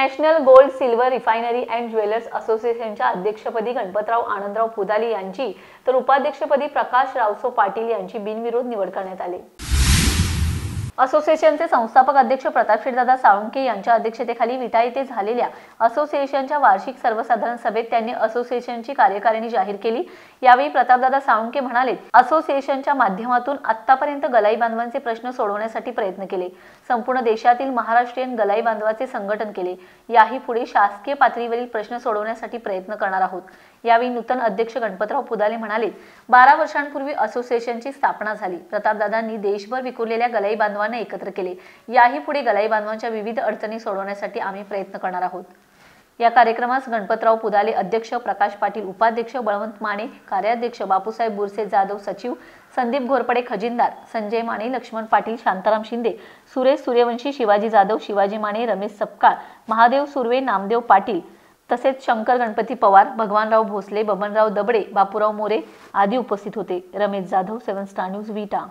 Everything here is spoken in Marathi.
national gold silver refinery and jewellers असोसिएशनच्या अध्यक्षपदी गणपतराव आनंदराव पुदाली यांची तर उपाध्यक्षपदी प्रकाश रावसो पाटील यांची बिनविरोध निवड करण्यात आली असोसिएशनचे संस्थापक अध्यक्ष प्रतापशेठदादा साळुंके यांच्या अध्यक्षतेखाली विटा येथे झालेल्या असोसिएशनच्या वार्षिक सर्वसाधारण सभेत त्यांनी असोसिएशनची कार्यकारिणी जाहीर केली यावेळी प्रतापदादा साळुंके म्हणाले असोसिएशनच्या माध्यमातून आतापर्यंत गलाई बांधवांचे प्रश्न सोडवण्यासाठी प्रयत्न केले संपूर्ण देशातील महाराष्ट्रीयन गलाई बांधवाचे संघटन केले याही पुढे शासकीय पातळीवरील प्रश्न सोडवण्यासाठी प्रयत्न करणार आहोत यावेळी नूतन अध्यक्ष गणपतराव पुदाले म्हणाले बारा वर्षांपूर्वी असोसिएशनची स्थापना झाली प्रतापदादांनी देशभर विकुरलेल्या गलाई बांधवांना संघाने एकत्र केले याही पुढे गलाई बांधवांच्या विविध अडचणी सोडवण्यासाठी आम्ही प्रयत्न करणार आहोत या कार्यक्रमास गणपतराव पुदाले अध्यक्ष प्रकाश पाटील उपाध्यक्ष बळवंत माने कार्याध्यक्ष बापूसाहेब बुरसे जाधव सचिव संदीप घोरपडे खजिनदार संजय माने लक्ष्मण पाटील शांताराम शिंदे सुरेश सूर्यवंशी शिवाजी जाधव शिवाजी माने रमेश सपकाळ महादेव सुर्वे नामदेव पाटील तसेच शंकर गणपती पवार भगवानराव भोसले बबनराव दबडे बापूराव मोरे आदी उपस्थित होते Ramesh Jadhav seven star news विटा